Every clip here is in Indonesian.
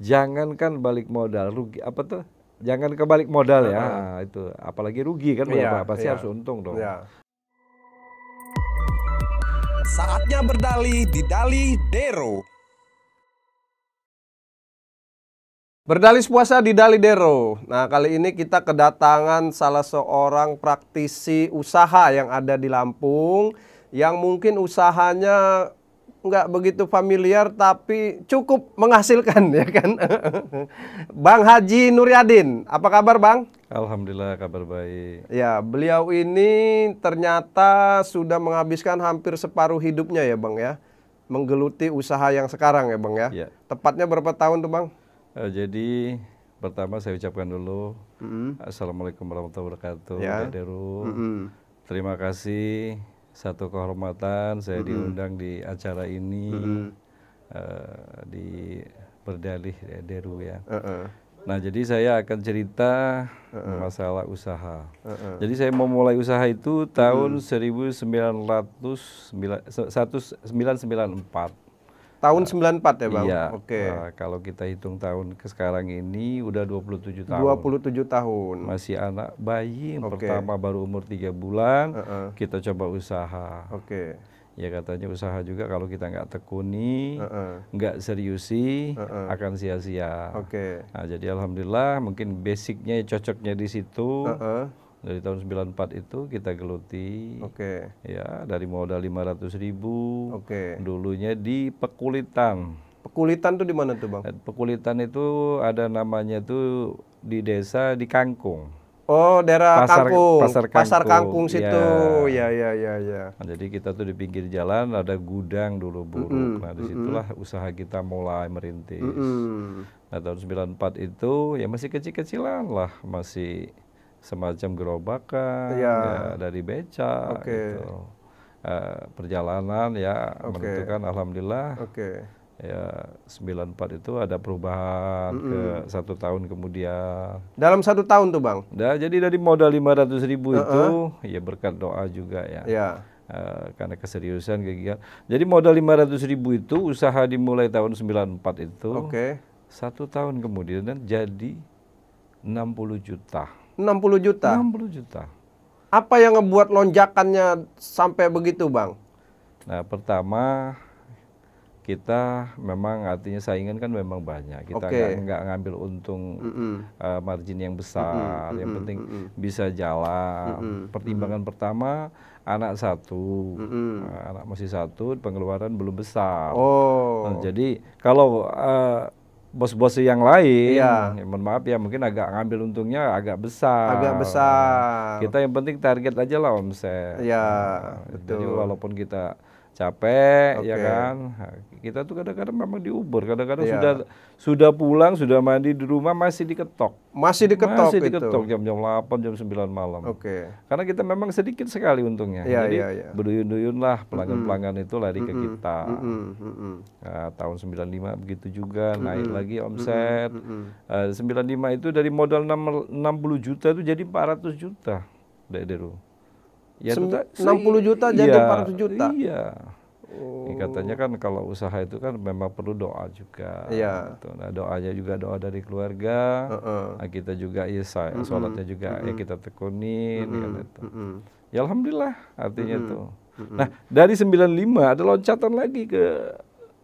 jangankan balik modal rugi apa tuh jangan kebalik modal ya uh -huh. Ah, itu apalagi rugi kan yeah, pasti yeah. harus untung dong yeah. saatnya berdali di Dali Dero Berdali puasa di Dali Dero. Nah, kali ini kita kedatangan salah seorang praktisi usaha yang ada di Lampung yang mungkin usahanya nggak begitu familiar tapi cukup menghasilkan ya kan. Bang Haji Nuryadin, apa kabar Bang? Alhamdulillah kabar baik. Ya, beliau ini ternyata sudah menghabiskan hampir separuh hidupnya ya Bang ya. Menggeluti usaha yang sekarang ya Bang ya. ya. Tepatnya berapa tahun tuh Bang? Eh, jadi pertama saya ucapkan dulu mm -hmm. Assalamualaikum warahmatullahi wabarakatuh. Ya. Terima kasih satu kehormatan saya mm -hmm. diundang di acara ini mm -hmm. uh, di berdalih ya, Deru ya. Uh -uh. Nah jadi saya akan cerita uh -uh. masalah usaha. Uh -uh. Jadi saya memulai usaha itu tahun uh -huh. 1994. Tahun 94 nah, ya Bang? Iya. Oke. Okay. Nah, kalau kita hitung tahun ke sekarang ini udah 27 tahun. 27 tahun. Masih anak bayi yang okay. pertama baru umur 3 bulan, uh -uh. kita coba usaha. Oke. Okay. Ya katanya usaha juga kalau kita nggak tekuni, nggak uh -uh. seriusi, uh -uh. akan sia-sia. Oke. Okay. Nah jadi Alhamdulillah mungkin basicnya cocoknya di situ. Uh -uh dari tahun 94 itu kita geluti. Oke. Okay. Ya, dari modal 500 ribu. Oke. Okay. Dulunya di Pekulitan. Pekulitan tuh di mana tuh bang? Eh, Pekulitan itu ada namanya tuh di desa di Kangkung. Oh, daerah pasar, Kangkung. Pasar Kangkung. Pasar Kangkung iya. situ. Ya, ya, ya, ya. Nah, jadi kita tuh di pinggir jalan ada gudang dulu buruk. Mm -hmm. Nah, disitulah mm -hmm. usaha kita mulai merintis. Mm -hmm. Nah, tahun 94 itu ya masih kecil-kecilan lah, masih semacam gerobakan ya. Ya, dari beca okay. gitu. Uh, perjalanan ya okay. menentukan alhamdulillah okay. ya 94 itu ada perubahan mm -mm. ke satu tahun kemudian dalam satu tahun tuh bang nah, jadi dari modal 500 ribu uh -uh. itu ya berkat doa juga ya yeah. Iya. Uh, karena keseriusan kegiatan. Jadi modal 500 ribu itu usaha dimulai tahun 94 itu. Oke. Okay. Satu tahun kemudian jadi 60 juta. 60 juta. 60 juta. Apa yang ngebuat lonjakannya sampai begitu, Bang? Nah, pertama kita memang artinya saingan kan memang banyak. Kita okay. nggak ngambil untung mm -mm. Uh, margin yang besar. Mm -mm. Yang penting mm -mm. bisa jalan. Mm -mm. Pertimbangan mm -mm. pertama anak satu, mm -mm. Uh, anak masih satu, pengeluaran belum besar. Oh. Nah, jadi kalau uh, bos-bos yang lain, iya. ya, mohon maaf ya mungkin agak ngambil untungnya agak besar. Agak besar. Kita yang penting target aja lah om omset. Iya, nah, betul. Jadi walaupun kita capek okay. ya kan kita tuh kadang-kadang memang diubur kadang-kadang yeah. sudah sudah pulang sudah mandi di rumah masih diketok masih diketok masih diketok jam-jam 8 jam 9 malam oke okay. karena kita memang sedikit sekali untungnya yeah, jadi yeah, yeah. berduyun-duyun lah pelanggan-pelanggan itu lari mm -hmm. ke kita mm -hmm. Mm -hmm. Nah, tahun 95 begitu juga mm -hmm. naik lagi omset mm -hmm. uh, 95 itu dari modal enam puluh juta itu jadi empat ratus juta dari dulu Ya, itu tuta, 60 juta jadi iya, 400 juta. Iya. Oh. Ya, katanya kan kalau usaha itu kan memang perlu doa juga. Iya. Gitu. Nah doanya juga doa dari keluarga. Uh -uh. Nah, kita juga iya mm -mm. sholatnya juga mm -mm. ya kita tekunin. Mm -mm. Kan, gitu. mm -mm. Ya alhamdulillah artinya mm -mm. tuh. Mm -mm. Nah dari 95 ada loncatan lagi ke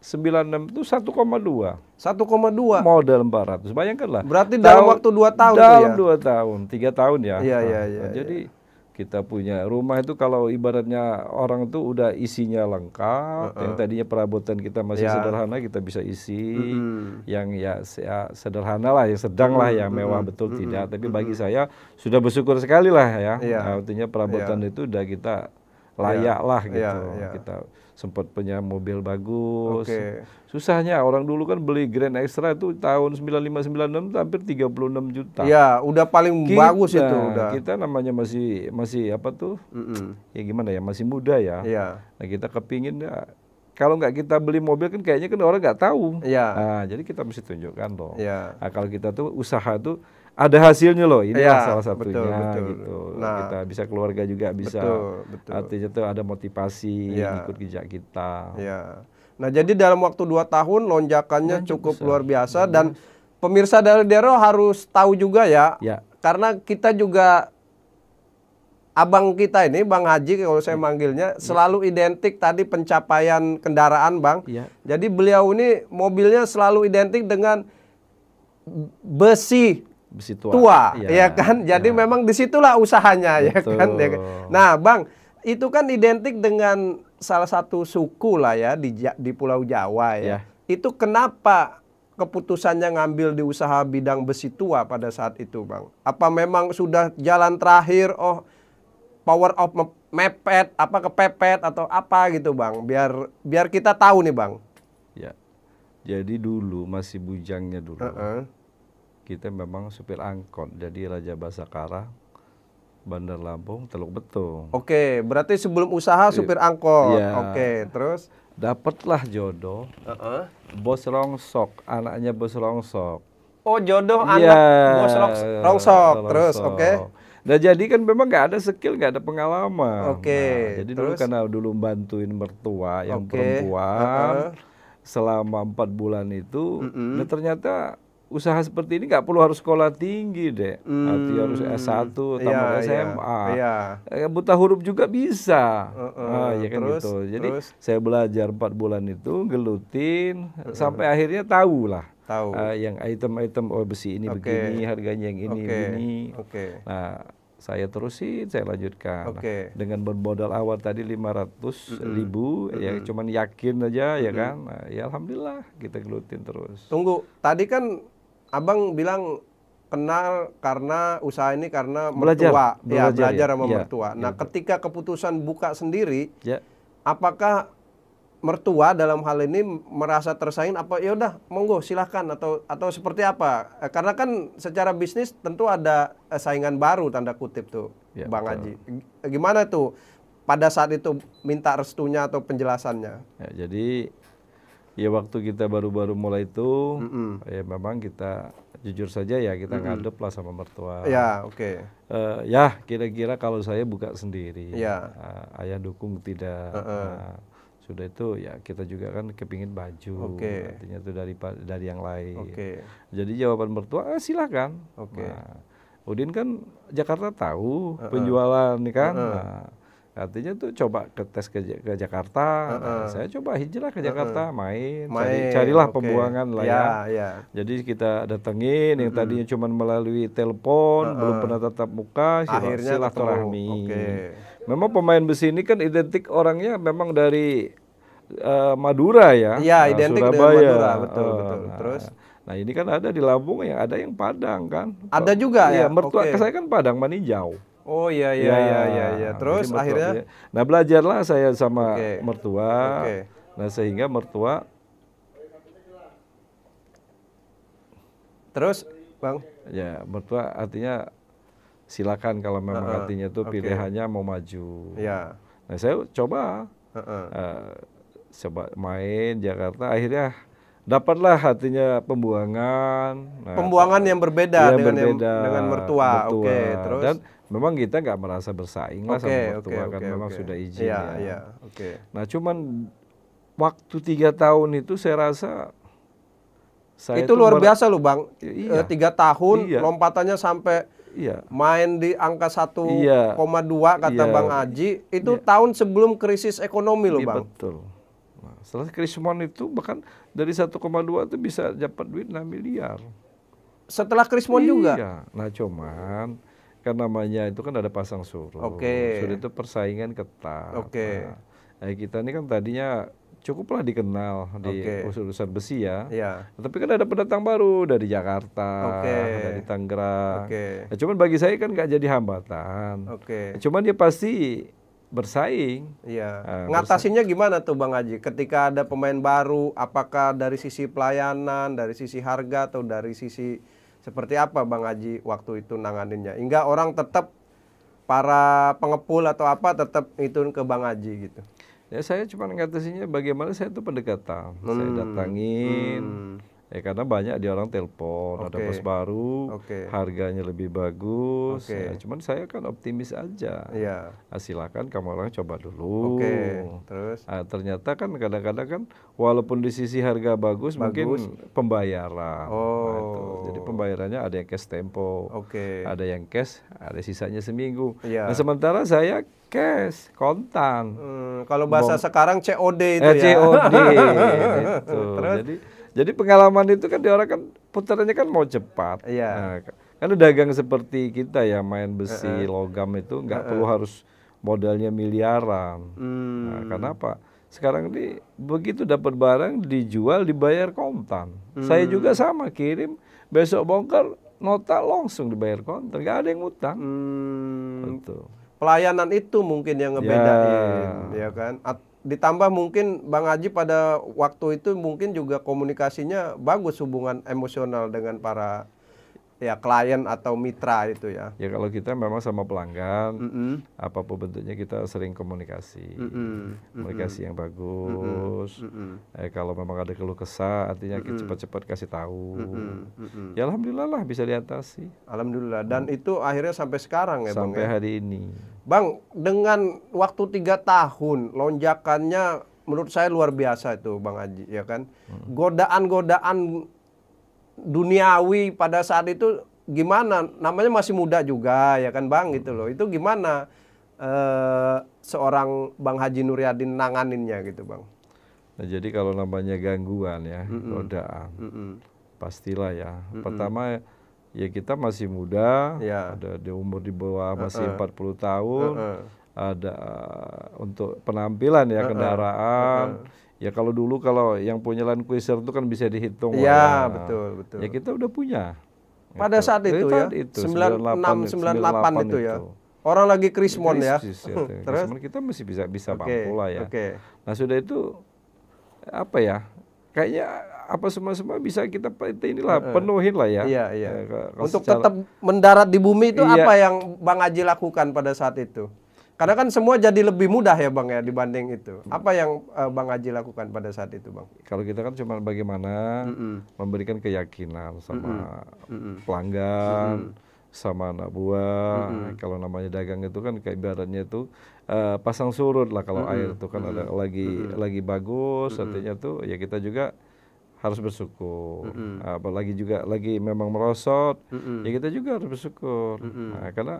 96 itu 1,2. 1,2. Model 400. Bayangkanlah. Berarti dalam, dalam waktu 2 tahun dalam ya. Dalam 2 tahun, 3 tahun ya. Iya, iya, nah, iya. Jadi ya kita punya rumah itu kalau ibaratnya orang itu udah isinya lengkap uh -uh. yang tadinya perabotan kita masih ya. sederhana kita bisa isi mm -hmm. yang ya, ya sederhana lah yang sedang mm -hmm. lah yang mewah mm -hmm. betul mm -hmm. tidak tapi bagi mm -hmm. saya sudah bersyukur sekali lah ya yeah. artinya perabotan yeah. itu udah kita iya. layak yeah. lah iya, gitu yeah. Yeah. kita sempat punya mobil bagus. Okay. Susahnya orang dulu kan beli Grand Extra itu tahun 95 96 hampir 36 juta. Ya, udah paling kita, bagus itu udah. Kita namanya masih masih apa tuh? Mm -mm. Ya gimana ya, masih muda ya. Iya. Nah, kita kepingin ya kalau nggak kita beli mobil kan kayaknya kan orang nggak tahu. Iya. Nah, jadi kita mesti tunjukkan dong Iya. Nah, kalau kita tuh usaha tuh ada hasilnya loh ini ya, salah satunya betul, betul. gitu nah, kita bisa keluarga juga bisa betul, betul. artinya tuh ada motivasi ya. ikut jejak kita ya. nah jadi dalam waktu dua tahun lonjakannya cukup besar. luar biasa iya. dan pemirsa dari Dero harus tahu juga ya, ya karena kita juga abang kita ini Bang Haji kalau saya iya. manggilnya ya. selalu identik tadi pencapaian kendaraan Bang. Ya. Jadi beliau ini mobilnya selalu identik dengan besi tua, tua ya, iya kan? kan? iya. ya kan. Jadi ya. memang disitulah usahanya Betul. ya kan. Nah, Bang, itu kan identik dengan salah satu suku lah ya di di Pulau Jawa ya. ya. Itu kenapa keputusannya ngambil di usaha bidang besi tua pada saat itu, Bang? Apa memang sudah jalan terakhir oh power of mepet apa kepepet atau apa gitu, Bang? Biar biar kita tahu nih, Bang. Ya. Jadi dulu masih bujangnya dulu. Uh -uh kita memang supir angkot jadi Raja Basakara Bandar Lampung Teluk Betung oke berarti sebelum usaha iya. supir angkot ya. oke terus dapatlah jodoh uh -uh. bos rongsok anaknya bos rongsok oh jodoh ya. anak bos rongsok, iya, rongsok. terus oke okay. Nah jadi kan memang nggak ada skill, nggak ada pengalaman. Oke. Okay, nah, jadi terus? dulu karena dulu bantuin mertua yang okay. perempuan uh -uh. selama empat bulan itu, mm -mm. nah ternyata usaha seperti ini nggak perlu harus sekolah tinggi deh. Hmm. Artinya harus S1 tamat SMA. Yeah. Buta huruf juga bisa. Uh, uh, nah, ya kan terus, gitu. Jadi terus. saya belajar empat bulan itu gelutin uh, sampai akhirnya tahu lah. Tahu. Uh, yang item-item oh besi ini okay. begini, harganya yang ini okay. ini. Okay. Nah, saya terusin, saya lanjutkan. Nah, okay. dengan bermodal awal tadi 500 mm -hmm. ribu, mm -hmm. ya cuman yakin aja mm -hmm. ya kan. Nah, ya alhamdulillah kita gelutin terus. Tunggu, tadi kan abang bilang kenal karena usaha ini karena belajar, mertua, ya, belajar, ya belajar ya. sama ya. mertua. Nah, ya. ketika keputusan buka sendiri, ya. apakah mertua dalam hal ini merasa tersaing apa ya udah monggo silahkan atau atau seperti apa? Eh, karena kan secara bisnis tentu ada eh, saingan baru tanda kutip tuh, ya, Bang Haji. Gimana tuh pada saat itu minta restunya atau penjelasannya? Ya, jadi ya waktu kita baru-baru mulai itu mm -mm. ya memang kita jujur saja ya kita mm -mm. ngadep lah sama mertua ya oke okay. uh, eh, ya kira-kira kalau saya buka sendiri ya. uh, ayah dukung tidak uh -uh. Uh, sudah itu ya kita juga kan kepingin baju okay. artinya itu dari dari yang lain okay. jadi jawaban mertua eh, silakan okay. nah, Udin kan Jakarta tahu uh -uh. penjualan kan uh -uh. Nah, Artinya tuh coba ke tes ke, ke Jakarta, uh -uh. saya coba hijrah ke Jakarta, uh -uh. main, main carilah okay. pembuangan lah ya, ya, ya. Jadi kita datengin uh -uh. yang tadinya cuma melalui telepon, uh -uh. belum pernah tatap muka, Akhirnya silaturahmi. Okay. Memang pemain besi ini kan identik orangnya memang dari uh, Madura ya. Iya, nah, identik Surabaya. dari Madura, betul uh, betul. Nah, Terus Nah ini kan ada di Lampung yang ada yang Padang kan. Ada juga ya. Ya, mertua okay. saya kan Padang Maninjau. Oh iya iya ya, iya iya. iya. Terus mertua, akhirnya ya. nah belajarlah saya sama okay. mertua. Okay. Nah sehingga mertua Terus, Bang? Ya, mertua artinya silakan kalau memang uh -uh. artinya itu okay. pilihannya mau maju. Ya. Nah, saya coba uh -uh. Uh, coba main Jakarta akhirnya dapatlah hatinya pembuangan nah, pembuangan yang berbeda ya, dengan berbeda, yang, dengan mertua, mertua. oke okay, terus dan memang kita nggak merasa bersaing lah okay, sama mertua okay, kan okay, memang okay. sudah izin yeah, ya, yeah, okay. nah cuman waktu tiga tahun itu saya rasa saya itu, luar biasa loh bang eh, iya, e, tiga tahun iya. lompatannya sampai iya. main di angka 1,2 iya, kata iya, bang Aji itu iya. tahun sebelum krisis ekonomi loh iya, bang betul Nah, setelah Krismon itu bahkan dari 1,2 itu bisa dapat duit 6 miliar. Setelah Krismon iya. juga? Nah cuman kan namanya itu kan ada pasang surut. Oke. Okay. Surut itu persaingan ketat. Oke. Okay. Nah, eh, kita ini kan tadinya cukuplah dikenal di okay. urusan besi ya. Yeah. Tapi kan ada pendatang baru dari Jakarta, okay. dari Tangerang. Okay. Nah, cuman bagi saya kan nggak jadi hambatan. Okay. Nah, cuman dia pasti bersaing. Iya. Uh, Ngatasinnya bersaing. gimana tuh Bang Haji? Ketika ada pemain baru, apakah dari sisi pelayanan, dari sisi harga atau dari sisi seperti apa Bang Haji waktu itu nanganinnya? Hingga orang tetap para pengepul atau apa tetap itu ke Bang Haji gitu. Ya saya cuma ngatasinnya bagaimana saya tuh pendekatan. Hmm. Saya datangin. Hmm Ya karena banyak di orang telepon, okay. ada pos baru, okay. harganya lebih bagus. Okay. Ya, cuman saya kan optimis aja. Iya. Yeah. silakan kamu orang coba dulu. Oke. Okay. Terus nah, ternyata kan kadang-kadang kan walaupun di sisi harga bagus, bagus. mungkin pembayaran. Ah, oh. Nah, itu. Jadi pembayarannya ada yang cash tempo. Okay. Ada yang cash, ada sisanya seminggu. Iya. Yeah. Nah, sementara saya cash, kontan. Hmm, kalau bahasa Bom. sekarang COD itu eh, ya. COD. gitu. Terus? Jadi jadi pengalaman itu kan di orang kan putarannya kan mau cepat. Iya. Nah, kan dagang seperti kita ya main besi uh -uh. logam itu nggak uh -uh. perlu harus modalnya miliaran. Nah, hmm. Nah, karena apa? Sekarang di begitu dapat barang dijual dibayar kontan. Hmm. Saya juga sama kirim besok bongkar nota langsung dibayar kontan, nggak ada yang utang. Hmm. Betul. Pelayanan itu mungkin yang ya. ngebedain, ya, ya kan? At ditambah mungkin Bang Haji pada waktu itu mungkin juga komunikasinya bagus hubungan emosional dengan para ya klien atau mitra itu ya. Ya kalau kita memang sama pelanggan, mm -hmm. apapun bentuknya kita sering komunikasi, mm -hmm. komunikasi mm -hmm. yang bagus. Mm -hmm. eh, kalau memang ada keluh kesah, artinya mm -hmm. cepat-cepat kasih tahu. Mm -hmm. Ya alhamdulillah lah bisa diatasi. Alhamdulillah. Dan hmm. itu akhirnya sampai sekarang ya sampai bang. Ya? hari ya? ini. Bang, dengan waktu tiga tahun lonjakannya menurut saya luar biasa itu Bang Haji ya kan. Hmm. Godaan-godaan duniawi pada saat itu gimana namanya masih muda juga ya kan bang gitu loh itu gimana eh, seorang bang Haji Nuryadin nanganinnya gitu bang nah, jadi kalau namanya gangguan ya mm -mm. mm -mm. pastilah ya mm -mm. pertama ya kita masih muda ya. ada di umur di bawah masih uh -uh. 40 tahun uh -uh. ada eh, untuk penampilan ya kendaraan uh kendaraan Uh -uh Ya kalau dulu kalau yang punya land cruiser itu kan bisa dihitung. Iya, ya, wala. betul, betul. Ya kita udah punya. Pada gitu. itu. saat itu ya, itu, 96 98, 98 itu, itu ya. Orang lagi krismon ya. Krisis, ya. Terus kita masih bisa bisa okay, lah ya. Okay. Nah, sudah itu apa ya? Kayaknya apa semua semua bisa kita inilah penuhin lah ya. Iya iya. Eh, Untuk secara, tetap mendarat di bumi itu iya, apa yang Bang Aji lakukan pada saat itu? Karena kan semua jadi lebih mudah ya Bang ya dibanding itu. Apa yang uh, Bang Haji lakukan pada saat itu Bang? Kalau kita kan cuma bagaimana mm -mm. memberikan keyakinan sama mm -mm. pelanggan, mm -mm. sama anak buah. Mm -mm. Kalau namanya dagang itu kan ibaratnya itu uh, pasang surut lah kalau mm -mm. air itu kan mm -mm. ada lagi mm -mm. lagi bagus, artinya tuh ya kita juga harus bersyukur. Mm -mm. Apalagi juga lagi memang merosot, mm -mm. ya kita juga harus bersyukur. Mm -mm. Nah, karena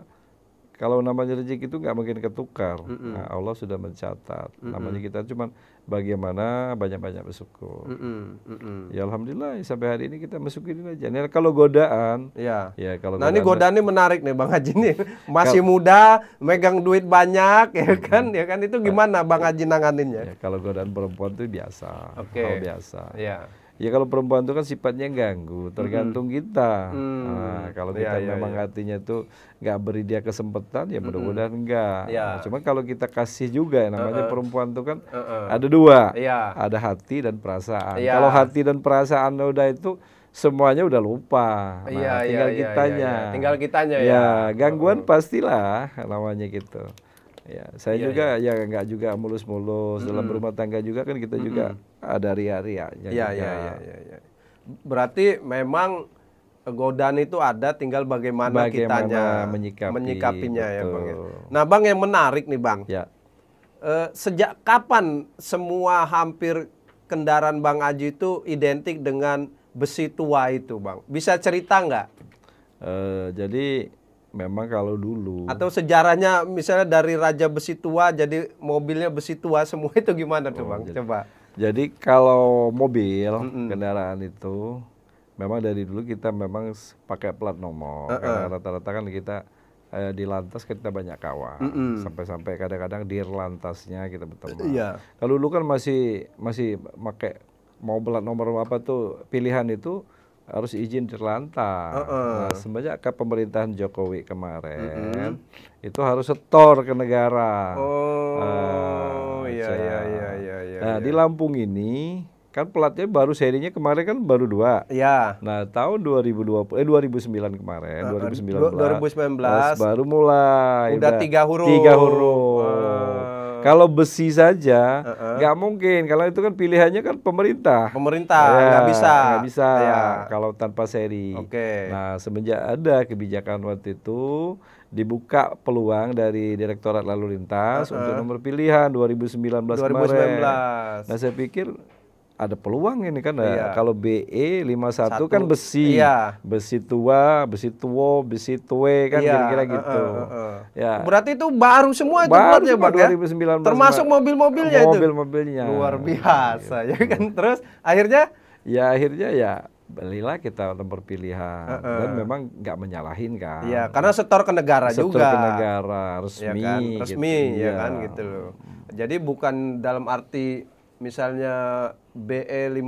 kalau namanya rezeki itu nggak mungkin ketukar. Mm -mm. Nah, Allah sudah mencatat. Mm -mm. Namanya kita cuma bagaimana banyak-banyak bersyukur. Mm -mm. Mm -mm. Ya alhamdulillah sampai hari ini kita masukin aja. Nah, kalau godaan, ya. ya kalau Nah, godaan, ini godaan ini menarik nih Bang Haji nih. Masih muda, megang duit banyak ya kan? Ya kan itu gimana Bang Haji nanganinnya? Ya, kalau godaan perempuan itu biasa. Okay. Hal biasa. Ya. Ya kalau perempuan itu kan sifatnya ganggu, tergantung kita. Hmm. Nah, kalau iya, kita ya, ya, memang ya. hatinya itu nggak beri dia kesempatan, ya mudah-mudahan hmm. enggak. Ya. Nah, cuma kalau kita kasih juga, namanya uh -uh. perempuan itu kan uh -uh. ada dua, ya. ada hati dan perasaan. Ya. Kalau hati dan perasaan udah itu semuanya udah lupa. Nah, ya, tinggal ya, kitanya. Ya, ya. Tinggal kitanya ya. Ya, gangguan pastilah namanya gitu. Ya, saya ya, juga ya nggak ya, juga mulus-mulus hmm. dalam rumah tangga juga kan kita hmm. juga ada ah, ria ya. Ya ya ya ya. Berarti memang eh, godaan itu ada tinggal bagaimana, bagaimana kitanya menyikapi, menyikapinya betul. ya Bang. Ya. Nah, Bang yang menarik nih Bang. Ya. E, sejak kapan semua hampir kendaraan Bang Aji itu identik dengan besi tua itu Bang? Bisa cerita nggak? E, jadi memang kalau dulu atau sejarahnya misalnya dari raja besi tua jadi mobilnya besi tua semua itu gimana tuh oh, Bang? Jadi, Coba jadi kalau mobil mm hmm kendaraan itu memang dari dulu kita memang pakai plat nomor. Uh -uh. Karena rata-rata kan kita eh, di lantas kita banyak kawan. Mm hmm Sampai-sampai kadang-kadang di lantasnya kita bertemu. yeah. Kalau dulu kan masih masih pakai mau plat nomor apa tuh pilihan itu harus izin di lantas. Uh -uh. Nah, semenjak ke pemerintahan Jokowi kemarin mm -hmm. itu harus setor ke negara. Oh, uh, iya iya iya Nah, di iya. Lampung ini kan pelatnya baru serinya kemarin kan baru dua. Iya. Nah, tahun 2020 eh 2009 kemarin, uh, 2019. 2019 nah, baru mulai. Udah tiga huruf. Tiga huruf. Uh. Kalau besi saja nggak uh -uh. mungkin. Kalau itu kan pilihannya kan pemerintah. Pemerintah iya, nggak ya, bisa. Nggak bisa. Ya. Kalau tanpa seri. Oke. Okay. Nah semenjak ada kebijakan waktu itu dibuka peluang dari Direktorat Lalu Lintas uh -huh. untuk nomor pilihan 2019, 2019 kemarin. Nah, saya pikir ada peluang ini kan nah, iya. kalau BE 51 Satu. kan besi. Iya. Besi tua, besi tua, besi tue kan iya. kira-kira iya. gitu. Uh, uh, Ya. Berarti itu baru semua itu baru ya Pak, 2019. Ya? Termasuk mobil-mobilnya mobil itu. Mobil-mobilnya. Luar biasa ya kan. Gitu. Terus akhirnya ya akhirnya ya belilah kita berpilihan uh -uh. dan memang nggak menyalahin kan. Iya, karena setor ke negara setor juga. Setor ke negara resmi. Ya kan? Gitu. Resmi gitu. ya kan gitu loh. Jadi bukan dalam arti misalnya BE 51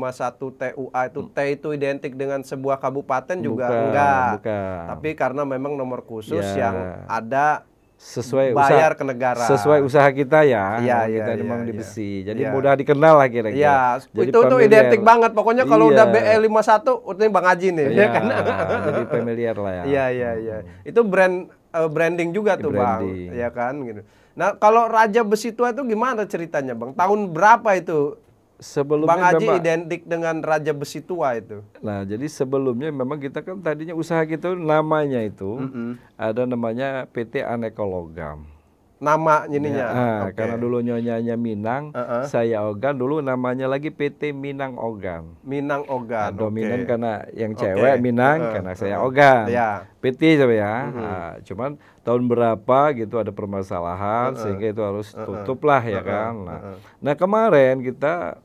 TUA itu T itu identik dengan sebuah kabupaten juga bukan, enggak. Bukan. Tapi karena memang nomor khusus ya. yang ada sesuai bayar usaha, ke negara sesuai usaha kita ya, ya kita ya, memang ya, di besi jadi ya. mudah dikenal lah kira-kira ya, jadi itu itu identik banget pokoknya kalau iya. udah BE 51 satu oh, Bang Haji nih ya, ya kan jadi familiar lah ya iya iya iya hmm. itu brand uh, branding juga tuh branding. Bang ya kan gitu nah kalau Raja Besi Tua itu gimana ceritanya Bang tahun berapa itu sebelumnya Bang Haji identik dengan Raja Besi Tua itu. Nah, jadi sebelumnya memang kita kan tadinya usaha kita gitu, namanya itu mm -hmm. ada namanya PT Anekologam. Nama ininya. Ya, ah, okay. karena dulu nyonyanya Minang, uh -uh. saya Ogan, dulu namanya lagi PT Minang Ogan. Minang Ogan. Nah, dominan okay. karena yang cewek okay. Minang, uh -huh. karena saya Ogan. Yeah. PT coba ya. Uh -huh. nah, cuman tahun berapa gitu ada permasalahan uh -uh. sehingga itu harus tutup lah uh -uh. ya kan. Nah, uh -uh. nah kemarin kita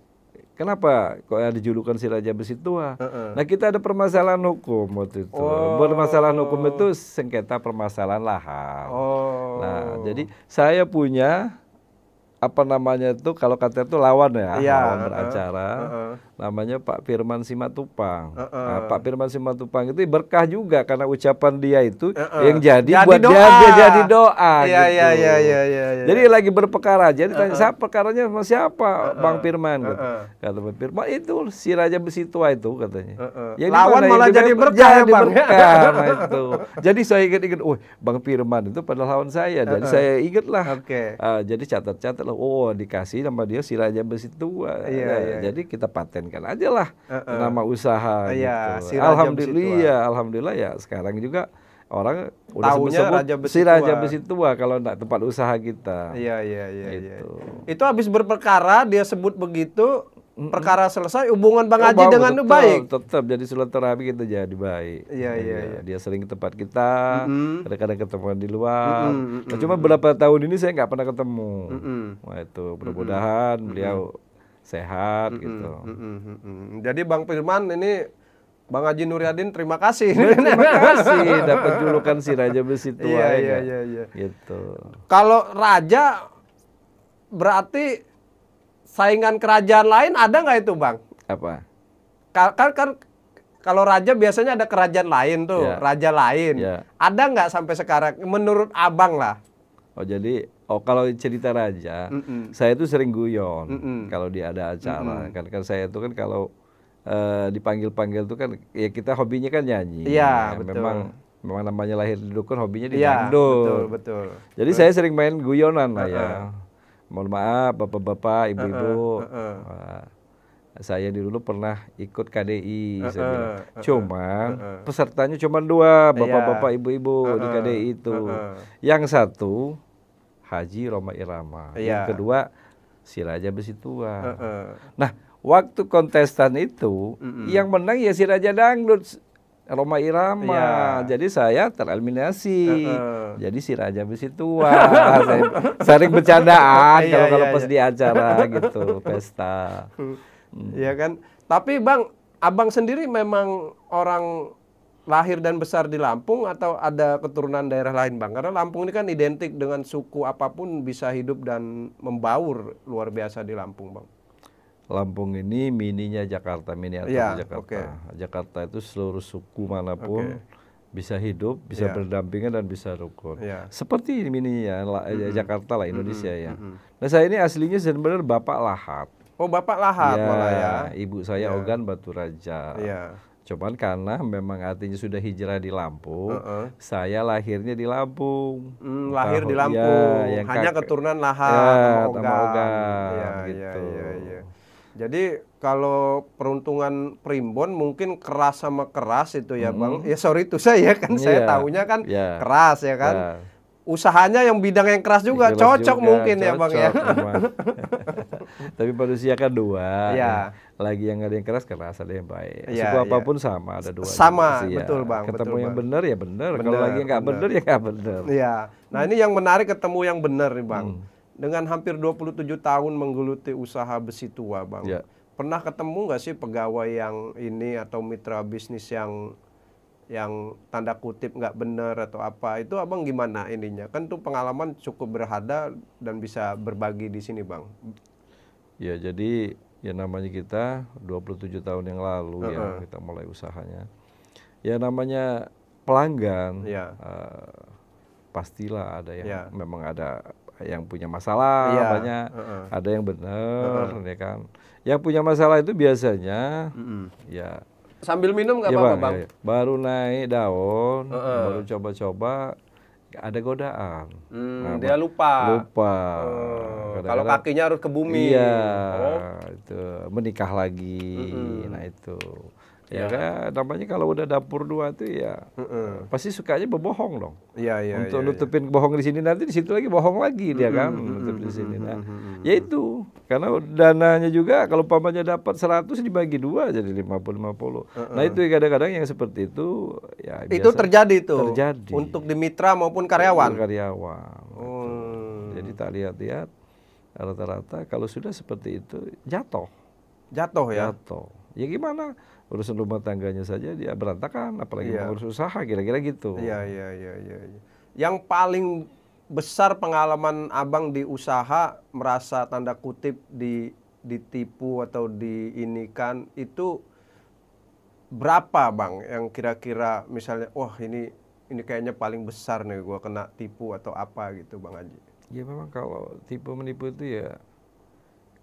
Kenapa kok ada julukan si Raja Besi Tua? Uh -uh. Nah kita ada permasalahan hukum waktu itu. Oh. Permasalahan hukum itu sengketa permasalahan lahan. Oh. Nah jadi saya punya apa namanya itu kalau kata itu lawan ya, ya lawan beracara. Uh, uh, namanya Pak Firman Simatupang. Uh, uh, nah, Pak Firman Simatupang itu berkah juga karena ucapan dia itu uh, uh, yang jadi, jadi buat doa. dia jadi doa ya, gitu. Ya, ya, ya, ya, ya. Jadi lagi berperkara. Jadi uh, tanya siapa perkaranya sama siapa uh, Bang Firman uh, uh. gitu. Kata Pak Firman itu si Raja tua itu katanya. Uh, uh. Ya, lawan malah jadi berkah ya, Bang. Berkah, nah, itu. Jadi saya ingat-ingat, oh Bang Firman itu pada lawan saya. Jadi uh, uh. saya ingatlah. Okay. Uh, jadi catat-catat Oh, oh dikasih sama dia Siraja Besi Tua. Iya, ya, iya. Jadi kita patenkan aja lah uh, uh. nama usaha. Iya, gitu. raja alhamdulillah, Besi Tua. Iya, alhamdulillah ya sekarang juga orang udah Taunya sebut, Raja Besi si Raja Besi Tua kalau enggak tempat usaha kita. Iya, iya, iya. iya. Gitu. Iya. Itu habis berperkara dia sebut begitu perkara selesai hubungan Bang oh, Haji dengan tetap, baik. Tetap jadi silaturahmi kita jadi baik. Iya iya. Ya. Dia sering ke tempat kita, mm-hmm. kadang-kadang ketemuan di luar. Mm-hmm. Nah, cuma beberapa tahun ini saya nggak pernah ketemu. Mm-hmm. Wah itu mudah-mudahan mm-hmm. beliau sehat mm-hmm. gitu. Mm-hmm. Mm-hmm. Jadi Bang Firman ini Bang Haji Nuryadin terima kasih. terima kasih dapat julukan si Raja Besi Tua. Iya iya, iya iya. Gitu. Kalau raja berarti saingan kerajaan lain ada nggak itu bang? Apa? Kan kan, kan kalau raja biasanya ada kerajaan lain tuh, yeah. raja lain. Yeah. Ada nggak sampai sekarang? Menurut abang lah. Oh jadi Oh kalau cerita raja, mm -mm. saya itu sering guyon mm -mm. kalau dia ada acara. Mm -mm. Kan kan saya itu kan kalau uh, dipanggil-panggil tuh kan ya kita hobinya kan nyanyi. Iya, ya, betul. Memang memang namanya lahir di dukun hobinya di ya, Iya betul, betul. Jadi betul. saya sering main guyonan lah uh -uh. ya mohon maaf bapak-bapak, ibu-ibu. Uh, uh, uh, uh. Saya dulu pernah ikut KDI, uh, saya uh, Uh, cuman uh, uh. pesertanya cuma dua, iya. bapak-bapak, ibu-ibu uh, uh, di KDI itu. Uh, uh. Yang satu Haji Roma Irama, uh, yang kedua Siraja Besitua. Uh, uh. Nah, waktu kontestan itu, mm -mm. yang menang ya Siraja Dangdut Roma Irama. Ya. Jadi saya tereliminasi. Uh -uh. Jadi si Raja Besi tua. sering bercandaan iya, kalau kalau iya, pas iya. di acara gitu, pesta. Hmm. Iya hmm. kan? Tapi Bang, Abang sendiri memang orang lahir dan besar di Lampung atau ada keturunan daerah lain Bang? Karena Lampung ini kan identik dengan suku apapun bisa hidup dan membaur luar biasa di Lampung Bang. Lampung ini mininya Jakarta, miniatur ya, Jakarta. Okay. Jakarta itu seluruh suku manapun okay. bisa hidup, bisa yeah. berdampingan dan bisa rukun. Yeah. Seperti mininya mm -hmm. Jakarta lah Indonesia mm -hmm. ya. Mm -hmm. Nah saya ini aslinya sebenarnya bapak Lahat. Oh bapak Lahat ya, malah ya. Ibu saya yeah. Ogan Batu Raja. Yeah. Cuman karena memang artinya sudah hijrah di Lampung, uh -uh. saya lahirnya di Lampung. Mm, lahir Tahu, di iya, Lampung. Ya, yang Hanya keturunan Lahat ya, sama Ogan. ya, gitu. Ya, ya, ya. Jadi kalau peruntungan primbon mungkin keras sama keras itu ya -hmm. bang. Ya sorry itu saya ya, kan yeah. saya tahunya kan yeah. keras ya kan. Yeah. Usahanya yang bidang yang keras juga keras cocok juga, mungkin cocok, ya bang ya. Tapi manusia kan dua. Yeah. Lagi yang ada yang keras keras ada yang baik. Yeah, Suku yeah. apapun sama ada dua. Sama manusia. Iya. betul bang. Ketemu betul, yang benar ya benar. Kalau lagi yang nggak benar ya nggak benar. Iya. Nah hmm. ini yang menarik ketemu yang benar nih bang. Hmm dengan hampir 27 tahun menggeluti usaha besi tua, Bang. Ya. Pernah ketemu nggak sih pegawai yang ini atau mitra bisnis yang yang tanda kutip nggak benar atau apa itu abang gimana ininya kan tuh pengalaman cukup berharga dan bisa berbagi di sini bang ya jadi ya namanya kita 27 tahun yang lalu uh -huh. ya kita mulai usahanya ya namanya pelanggan ya. Uh, pastilah ada yang ya. memang ada yang punya masalah iya. banyak, uh -uh. ada yang benar, uh -uh. ya kan. Yang punya masalah itu biasanya uh -uh. ya sambil minum nggak iya, apa-apa, bang, bang. Ya, baru naik daun, uh -uh. baru coba-coba ada godaan. Hmm, nah, dia lupa. Lupa. Oh, kalau kakinya harus ke bumi. Iya. Oh. Itu menikah lagi. uh-uh. Nah itu. Ya, ya kan? namanya kalau udah dapur dua tuh ya uh -uh. pasti sukanya berbohong dong. Iya iya. Untuk ya, nutupin ya. bohong di sini nanti di situ lagi bohong lagi dia kan mm -hmm. nutup di sini. Nah, mm -hmm. ya itu karena dananya juga kalau pamannya dapat 100 dibagi dua jadi 50 50. Uh -uh. Nah, itu ya kadang-kadang yang seperti itu ya Itu terjadi itu Terjadi. Untuk di mitra maupun karyawan. Untuk karyawan. Oh. Jadi tak lihat-lihat rata-rata kalau sudah seperti itu jatuh. Jatuh ya. Jatuh. Ya gimana? urusan rumah tangganya saja dia berantakan, apalagi yeah. mengurus usaha, kira-kira gitu. Iya, iya, iya, iya. Ya. Yang paling besar pengalaman abang di usaha merasa tanda kutip di ditipu atau diinikan itu berapa bang yang kira-kira misalnya wah ini ini kayaknya paling besar nih gue kena tipu atau apa gitu bang Haji? Ya memang kalau tipu menipu itu ya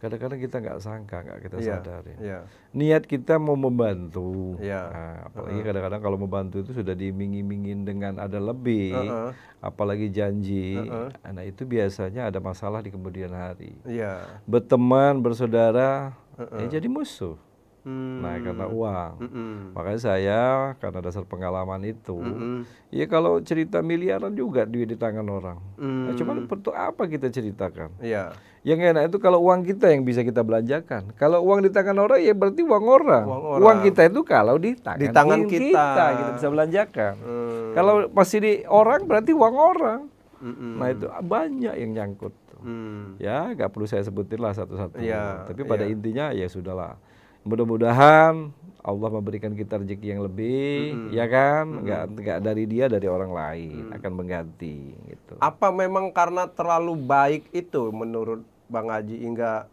kadang-kadang kita nggak sangka, nggak kita yeah. sadari. Yeah. Niat kita mau membantu, yeah. nah, apalagi kadang-kadang uh -huh. kalau membantu itu sudah dimingi-mingin dengan ada lebih, uh -huh. apalagi janji. Uh -huh. Nah itu biasanya ada masalah di kemudian hari. Yeah. Berteman, bersaudara, uh -huh. ya jadi musuh. Hmm. Nah karena uang, hmm. makanya saya karena dasar pengalaman itu, hmm. ya kalau cerita miliaran juga duit di tangan orang. Ya hmm. Nah, cuman untuk apa kita ceritakan? ya. Yang enak itu kalau uang kita yang bisa kita belanjakan. Kalau uang di tangan orang ya berarti uang orang. Uang, orang. uang kita itu kalau di tangan, di tangan kita. kita kita bisa belanjakan. hmm. Kalau masih di orang berarti uang orang. Mm Nah itu banyak yang nyangkut. Mm. Ya nggak perlu saya sebutin lah satu-satu. Yeah. Tapi pada yeah. intinya ya sudahlah mudah-mudahan Allah memberikan kita rezeki yang lebih, mm-hmm. ya kan? Enggak mm-hmm. enggak dari dia dari orang lain hmm akan mengganti gitu. Apa memang karena terlalu baik itu menurut Bang Haji hingga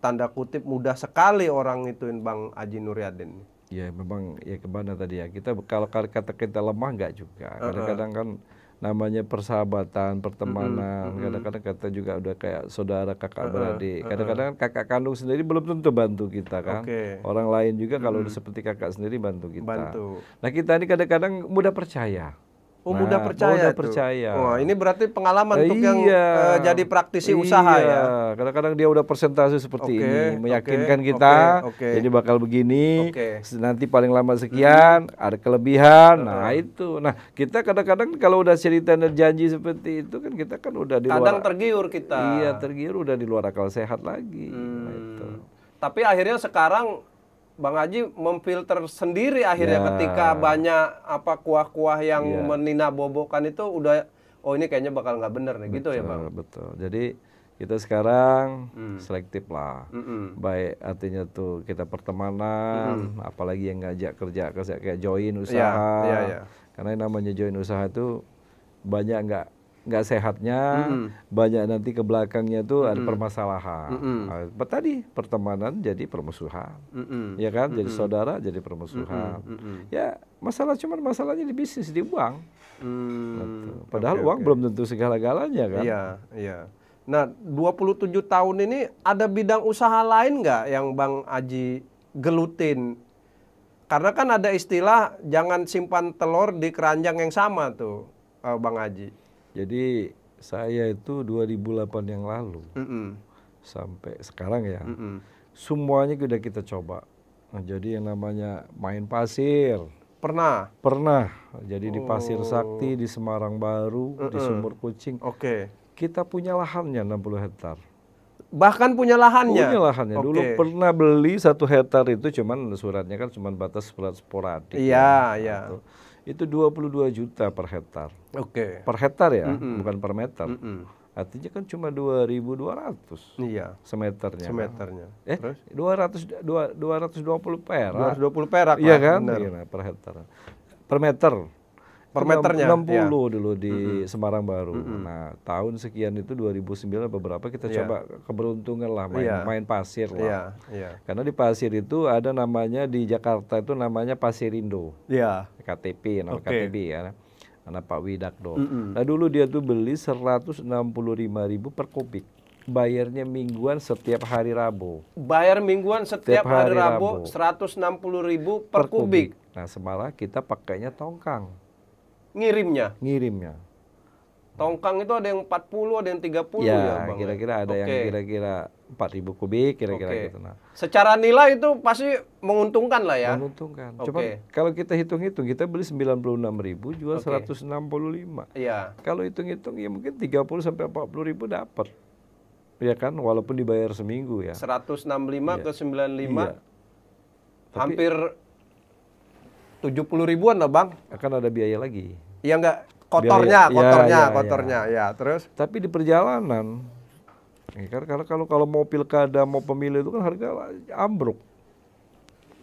tanda kutip mudah sekali orang ituin Bang Haji Nuryadin? Ya memang ya kemana tadi ya kita kalau kata kita lemah nggak juga. Kadang-kadang kan namanya persahabatan, pertemanan. Kadang-kadang mm -hmm. kita juga udah kayak saudara kakak uh -uh, beradik. Kadang-kadang kakak kandung sendiri belum tentu bantu kita kan. Okay. Orang lain juga kalau mm -hmm. seperti kakak sendiri bantu kita. Bantu. Nah kita ini kadang-kadang mudah percaya. Oh, nah, mudah percaya. Mudah percaya. Wah, ini berarti pengalaman untuk iya. yang uh, eh, jadi praktisi iya. usaha ya. Kadang-kadang dia udah presentasi seperti okay. ini, meyakinkan okay. kita. Okay. Okay. Jadi bakal begini. Okay. Nanti paling lama sekian, hmm. ada kelebihan. Hmm. Nah, itu. Nah, kita kadang-kadang kalau udah cerita dan janji seperti itu kan kita kan udah di Kadang tergiur kita. Iya, tergiur udah di luar akal sehat lagi. Nah, hmm. Nah, itu. Tapi akhirnya sekarang Bang Haji memfilter sendiri akhirnya ya. ketika banyak apa kuah-kuah yang ya. bobokan itu udah oh ini kayaknya bakal nggak bener nih betul, gitu ya Bang. Betul. Jadi kita sekarang hmm. selektif lah. Hmm -mm. Baik artinya tuh kita pertemanan, hmm. apalagi yang ngajak kerja kerja kayak join iya, usaha. Ya, ya, ya. Karena yang namanya join usaha itu banyak nggak nggak sehatnya mm. banyak nanti ke belakangnya tuh mm. ada permasalahan mm. Nah, tadi pertemanan jadi permusuhan mm. ya kan mm. jadi saudara jadi permusuhan mm. Mm. ya masalah cuman masalahnya di bisnis di mm. gitu. uang mm. padahal okay, uang okay. belum tentu segala-galanya kan iya iya nah 27 tahun ini ada bidang usaha lain nggak yang Bang Aji gelutin karena kan ada istilah jangan simpan telur di keranjang yang sama tuh eh, Bang Aji jadi saya itu 2008 yang lalu mm -mm. sampai sekarang ya. Mm -mm. Semuanya sudah kita coba. jadi yang namanya main pasir. Pernah. Pernah. Jadi oh. di Pasir oh. Sakti, di Semarang Baru, mm -mm. di Sumur Kucing. Oke. Okay. Kita punya lahannya 60 hektar. Bahkan punya lahannya. Punya lahannya. Okay. Dulu pernah beli satu hektar itu cuman suratnya kan cuman batas sporadik. Iya, ya. nah, iya. yeah itu 22 juta per hektar. Oke. Okay. Per hektar ya, mm -mm. bukan per meter. Mm -mm. Artinya kan cuma 2.200. Iya. Semeternya. Kan? Semeternya. Kan? Eh, Terus? 200 220 perak. 220 perak. Iya kan? Benar. Iya, per hektar. Per meter per meternya 60 ya. dulu di mm -hmm. Semarang Baru. Mm -hmm. Nah, tahun sekian itu 2009 beberapa kita yeah. coba keberuntungan lah main yeah. main pasir lah. Yeah. Yeah. Karena di pasir itu ada namanya di Jakarta itu namanya Pasirindo. Iya. Yeah. KTP nama okay. KTP ya. Anak Pak Widakdo. Mm -hmm. Nah, dulu dia tuh beli 165.000 per kubik bayarnya mingguan setiap hari Rabu. Bayar mingguan setiap, setiap hari, hari Rabu, Rabu 160.000 per, per kubik. kubik. Nah, semalam kita pakainya tongkang. Ngirimnya. Ngirimnya. Tongkang itu ada yang 40, ada yang 30 ya, ya Bang. Ya? kira-kira ada okay. yang kira-kira 4000 kubik kira-kira okay. gitu nah. Secara nilai itu pasti menguntungkan lah ya. Menguntungkan. Okay. Cuma kalau kita hitung-hitung kita beli 96.000 jual okay. 165. Iya. Kalau hitung-hitung ya mungkin 30 sampai 40.000 dapat. Ya kan walaupun dibayar seminggu ya. 165 ya. ke 95 iya. hampir tujuh 70 ribuan lah, Bang. Akan ada biaya lagi. Iya enggak iya. kotornya, Biar, kotornya, ya, kotornya, ya, ya. ya. Terus? Tapi di perjalanan, ya kan, karena kalau kalau mau pilkada, mau pemilu itu kan harga ambruk.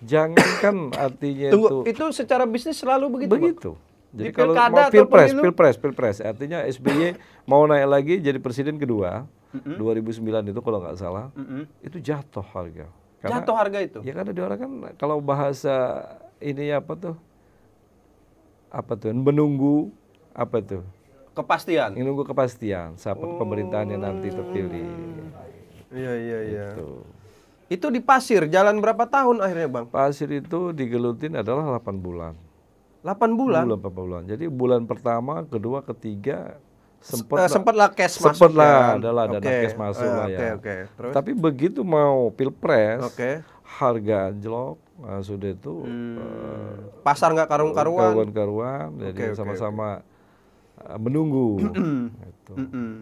Jangankan artinya Tunggu, itu. Itu secara bisnis selalu begitu. Begitu. Bang? Jadi di kalau mau pilpres, pilpres, pilpres, artinya SBY mau naik lagi jadi presiden kedua, mm -hmm. 2009 itu kalau nggak salah, mm -hmm. itu jatuh harga. Karena, jatuh harga itu. Ya karena diorang orang kan kalau bahasa ini apa tuh? apa tuh menunggu apa tuh kepastian menunggu kepastian siapa hmm. Oh. pemerintahannya nanti terpilih iya iya iya itu. itu di pasir jalan berapa tahun akhirnya bang pasir itu digelutin adalah 8 bulan 8 bulan? Bulan berapa bulan. Jadi bulan pertama, kedua, ketiga sempat uh, lah cash masuk. Eh, ya adalah ada okay. cash masuk uh, lah okay, ya. Okay. Terus? Tapi begitu mau Pilpres, okay. harga anjlok, uh, sudah itu hmm. uh, pasar nggak karung-karuan karuan-karuan jadi sama-sama okay, eh, okay. menunggu gitu.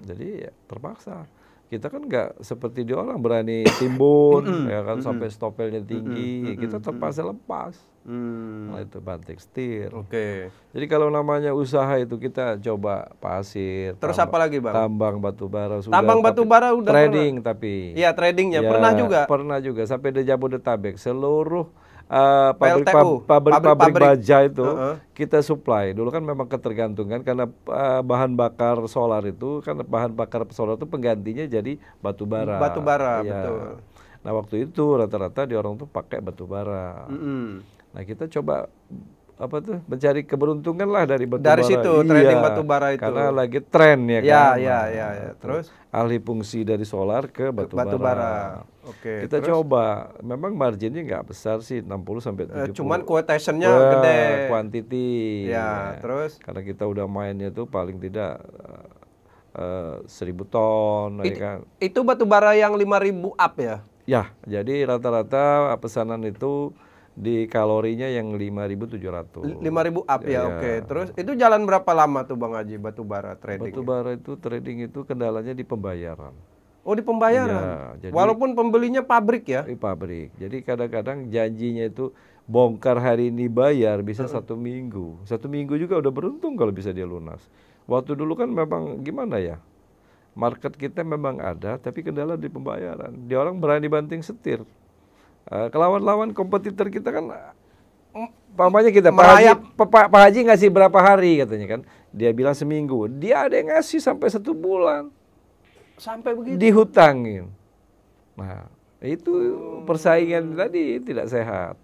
jadi ya, terpaksa kita kan nggak seperti di orang berani timbun ya kan sampai stopelnya tinggi ya kita terpaksa lepas hmm. nah, itu banting setir oke okay. jadi kalau namanya usaha itu kita coba pasir terus apa lagi bang tambang batu bara sudah tambang batu bara udah trading pernah. tapi iya tradingnya ya, pernah juga pernah juga sampai di Jabodetabek seluruh uh, pabrik, pabrik, pabrik pabrik baja itu uh -huh. kita supply. Dulu kan memang ketergantungan karena uh, bahan bakar solar itu kan bahan bakar solar itu penggantinya jadi batu bara. Batu bara, ya. betul. Nah waktu itu rata-rata di orang tuh pakai batu bara. Mm -hmm. Nah kita coba apa tuh mencari keberuntungan lah dari batu dari bara. situ iya, trading batu bara itu karena lagi tren ya, ya kan ya nah, ya ya terus alih fungsi dari solar ke batu, batu bara, bara. oke kita terus? coba memang marginnya nggak besar sih 60 sampai 70 eh, cuman quotationnya gede quantity ya, ya terus karena kita udah mainnya tuh paling tidak uh, seribu ton itu, ya kan itu batu bara yang lima ribu up ya ya jadi rata-rata pesanan itu di kalorinya yang 5.700. 5.000 up ya, ya oke. Okay. Terus itu jalan berapa lama tuh Bang Haji batubara trading? Batubara itu trading itu kendalanya di pembayaran. Oh di pembayaran. Ya, jadi, Walaupun pembelinya pabrik ya. Di pabrik. Jadi kadang-kadang janjinya itu bongkar hari ini bayar bisa hmm. satu minggu. Satu minggu juga udah beruntung kalau bisa dia lunas. Waktu dulu kan memang gimana ya? Market kita memang ada, tapi kendala di pembayaran. Dia orang berani banting setir. Eh, kelawan-lawan kompetitor kita kan mm, Pampanya kita Merayap. Pak Haji, Pak, Pak Haji ngasih berapa hari katanya kan? Dia bilang seminggu. Dia ada yang ngasih sampai satu bulan. Sampai begitu. Dihutangin. Nah, itu persaingan hmm. tadi tidak sehat.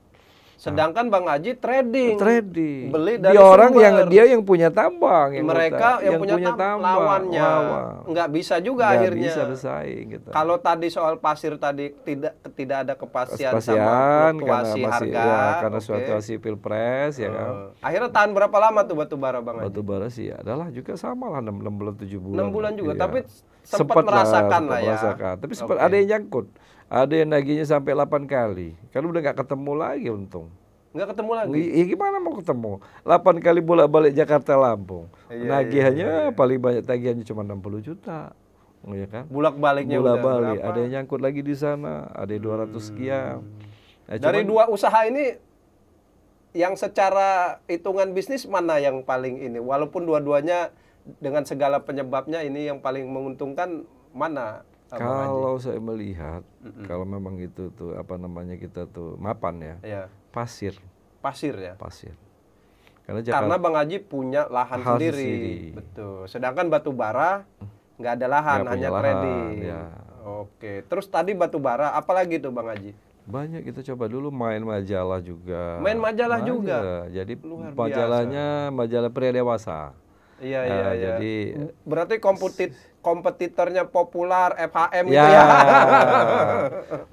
Sedangkan Bang Haji trading. Trading. Beli dari dia orang sumber. yang dia yang punya tambang. Yang Mereka yang, yang punya, punya tambang, tambang. lawannya wow. nggak bisa juga gak akhirnya. bisa bersaing gitu. Kalau tadi soal pasir tadi tidak tidak ada kepastian, kepastian sama fluktuasi masih, harga. Ya, karena okay. situasi pilpres ya kan. Eh, akhirnya tahan berapa lama tuh batu bara Bang Haji? Batu bara sih adalah juga sama lah 6, 6 bulan 7 bulan. 6 bulan juga, ya. tapi sempat, sempat merasakan lah, lah ya. Merasakan. Tapi sempat okay. ada yang nyangkut. Ada yang naginya sampai 8 kali. Kan udah nggak ketemu lagi untung. Nggak ketemu lagi? Ya gimana mau ketemu? 8 kali bolak-balik Jakarta Lampung. Iya, iya, Nagihannya iya, iya. paling banyak tagihannya cuma 60 juta. Ya kan? Bulak baliknya Bulak balik. Ada yang nyangkut lagi di sana, ada yang 200 hmm. sekian. Nah, Dari cuman, dua usaha ini yang secara hitungan bisnis mana yang paling ini? Walaupun dua-duanya dengan segala penyebabnya ini yang paling menguntungkan mana? kalau saya melihat mm -mm. kalau memang itu tuh apa namanya kita tuh mapan ya. Yeah. Pasir. Pasir ya. Pasir. Karena, Jakarta, Karena Bang Haji punya lahan sendiri. sendiri. Betul. Sedangkan batu bara nggak ada lahan, gak hanya kredit. Ya. Oke. Terus tadi batu bara, apalagi tuh Bang Haji? Banyak kita coba dulu main majalah juga. Main majalah, Maja. juga. Ya. Jadi Luar majalahnya majalah pria dewasa. Iya, iya nah, iya, iya. Jadi berarti kompetit kompetitornya populer FHM gitu ya. ya.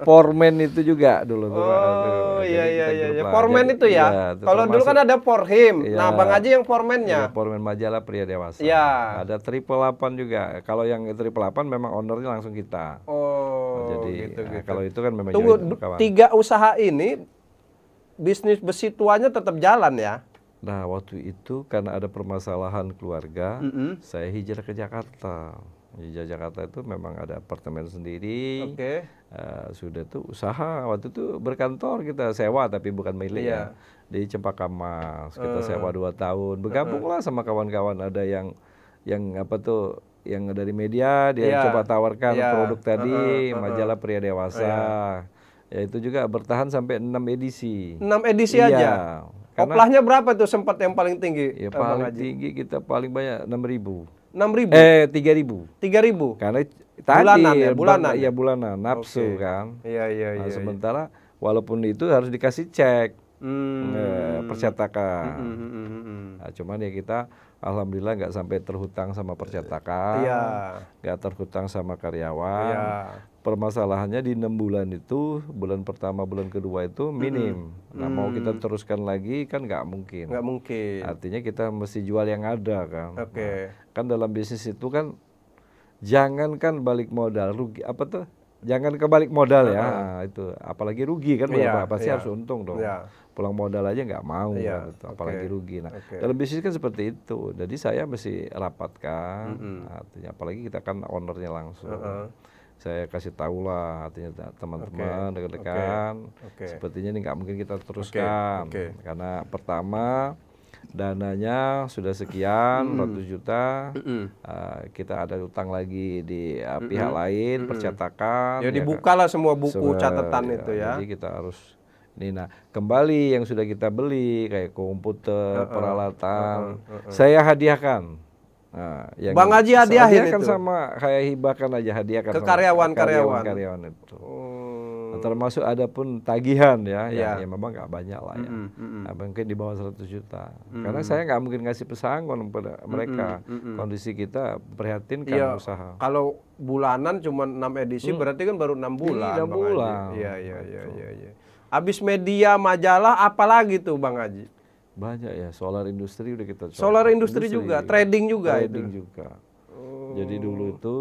Formen itu juga dulu. Oh iya iya iya. Formen itu ya. Iya, kalau dulu kan ada Forhim. Ya. Nah, iya. Bang Aji yang formennya. Ya, formen majalah pria dewasa. Ya. Ada triple 8 juga. Kalau yang triple 8 memang ownernya langsung kita. Oh. Nah, jadi gitu, ya, gitu, kalau itu kan memang Tunggu, tiga usaha ini bisnis besi tuanya tetap jalan ya. Nah, waktu itu karena ada permasalahan keluarga, mm -hmm. saya hijrah ke Jakarta. Jogja Jakarta itu memang ada apartemen sendiri. Oke. Okay. Uh, eh, sudah tuh usaha waktu itu berkantor kita sewa tapi bukan milik yeah. ya. Di Cempaka Mas kita uh. Eh. sewa dua tahun. Bergabunglah eh. uh. sama kawan-kawan ada yang yang apa tuh yang dari media dia yeah. Iya. coba tawarkan yeah. produk tadi uh, -huh. majalah pria dewasa. Uh, iya. yeah. Ya itu juga bertahan sampai enam edisi. enam edisi iya. aja. Karena, berapa tuh sempat yang paling tinggi? Ya, paling tinggi kita paling banyak enam ribu enam ribu eh tiga ribu tiga ribu karena ya, tadi bulanan ya bulanan ya bulanan nafsu okay. kan iya iya nah, iya nah, sementara ya. walaupun itu harus dikasih cek hmm. eh, percetakan hmm, hmm, hmm, hmm. hmm, hmm. Nah, cuman ya kita alhamdulillah nggak sampai terhutang sama percetakan, iya. nggak terhutang sama karyawan. Ya. Permasalahannya di enam bulan itu, bulan pertama, bulan kedua itu minim. Hmm. Nah hmm. mau kita mm. teruskan lagi kan nggak mungkin. Nggak mungkin. Artinya kita mesti jual yang ada kan. Oke. Okay. Nah, kan dalam bisnis itu kan jangankan balik modal rugi apa tuh jangan kebalik modal ya uh-huh. itu apalagi rugi kan yeah, iya, pasti yeah. harus untung dong yeah. pulang modal aja nggak mau yeah, kan, gitu. apalagi okay. rugi nah okay. dalam bisnis kan seperti itu jadi saya mesti rapatkan mm -hmm. artinya apalagi kita kan ownernya langsung uh -huh. saya kasih tahu lah artinya teman-teman okay. dekat-dekat okay. okay. sepertinya ini nggak mungkin kita teruskan okay. Okay. karena pertama dananya sudah sekian mm. ratus juta mm -mm. Uh, kita ada utang lagi di uh, ah, pihak mm pihak lain mm -mm. percetakan ya, ya kan? dibukalah semua buku semua, catatan ya, itu ya jadi kita harus ini nah kembali yang sudah kita beli kayak komputer uh -uh. peralatan uh -uh. Uh -uh. saya hadiahkan Nah, yang Bang kan? Haji hadiahin itu. sama kayak hibahkan aja hadiahkan ke karyawan-karyawan. Karyawan itu. Oh. Termasuk ada pun tagihan ya, yeah. yang ya memang nggak banyak lah ya. Mm -hmm. nah, mungkin di bawah 100 juta. -hmm. Karena saya nggak mungkin ngasih pesangon kepada mereka. Mm -hmm. Kondisi kita prihatinkan ya, usaha. Kalau bulanan cuma 6 edisi mm. berarti kan baru 6 bulan. 6 iya, bulan. Iya, iya, iya, iya, iya, Habis media, majalah, apalagi tuh Bang Haji? Banyak ya, solar industri udah kita coba. Solar industri, juga, juga, iya. trading juga Trading itu. juga. Jadi dulu oh. itu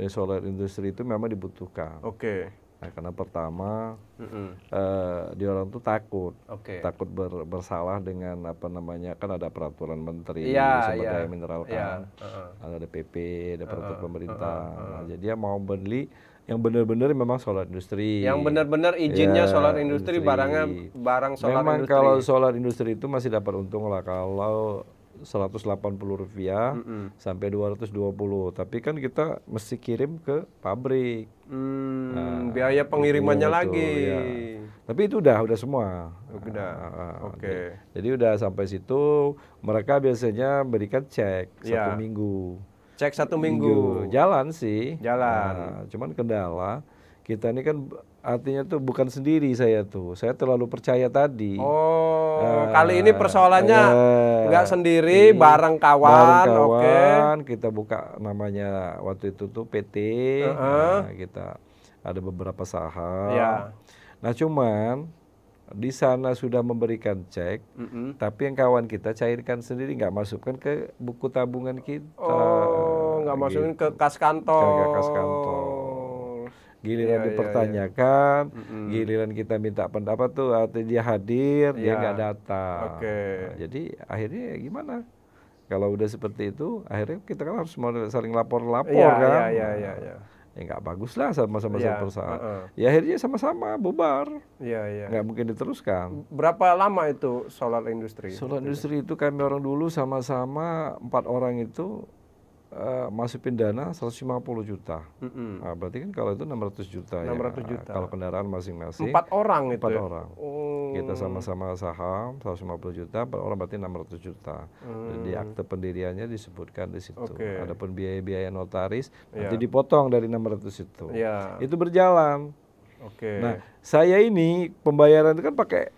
eh, solar industri itu memang dibutuhkan. Oke. Okay. Nah, karena pertama mm -hmm. uh, di orang tuh takut, okay. takut ber, bersalah dengan apa namanya kan ada peraturan menteri yeah, sumber iya. yeah. daya mineral kan, yeah. Iya, uh -huh. ada DPP, ada peraturan uh -huh. pemerintah. Uh -uh. Nah, jadi dia mau beli yang benar-benar memang solar industri. Yang benar-benar izinnya yeah, solar industri, industri. barangnya barang solar memang industri. Memang kalau solar industri itu masih dapat untung lah kalau 180 rupiah mm -hmm. sampai 220 tapi kan kita mesti kirim ke pabrik mm, nah, biaya gitu, pengirimannya itu, lagi ya. tapi itu udah udah semua oh, udah nah, oke okay. jadi, jadi udah sampai situ mereka biasanya berikan cek yeah. satu minggu cek satu minggu, minggu. jalan sih jalan nah, cuman kendala kita ini kan artinya tuh bukan sendiri saya tuh saya terlalu percaya tadi oh uh, kali ini persoalannya uh, nggak iya. sendiri iya, bareng kawan bareng kawan okay. kita buka namanya waktu itu tuh PT uh -huh. nah, kita ada beberapa saham yeah. nah cuman di sana sudah memberikan cek, mm -hmm. tapi yang kawan kita cairkan sendiri nggak masukkan ke buku tabungan kita. Oh, nggak gitu. masukin ke gitu. kas kantor. Ke kas kantor giliran yeah, iya, iya. dipertanyakan, yeah, yeah. Mm -hmm. giliran kita minta pendapat tuh atau ah, dia hadir, yeah. dia iya. nggak datang. Okay. Nah, jadi akhirnya gimana? Kalau udah seperti itu, akhirnya kita kan harus saling lapor-lapor yeah, kan. Iya, iya, iya, yeah. Ya nggak bagus lah sama-sama yeah, perusahaan. Uh -uh. Ya akhirnya sama-sama bubar. Iya, yeah, iya. Yeah. Nggak mungkin diteruskan. Berapa lama itu solar industri? Solar industri itu kami orang dulu sama-sama empat orang itu Uh, masukin dana 150 juta. Mm -hmm. nah, berarti kan kalau itu 600 juta 600 ya. juta. Kalau kendaraan masing-masing. Empat -masing, orang itu. Empat ya? orang. Oh. Kita sama-sama saham 150 juta, per orang berarti 600 juta. Mm. Jadi hmm. akte pendiriannya disebutkan di situ. Okay. Adapun biaya-biaya notaris yeah. nanti ya. dipotong dari 600 itu. Yeah. Itu berjalan. Oke. Okay. Nah, saya ini pembayaran itu kan pakai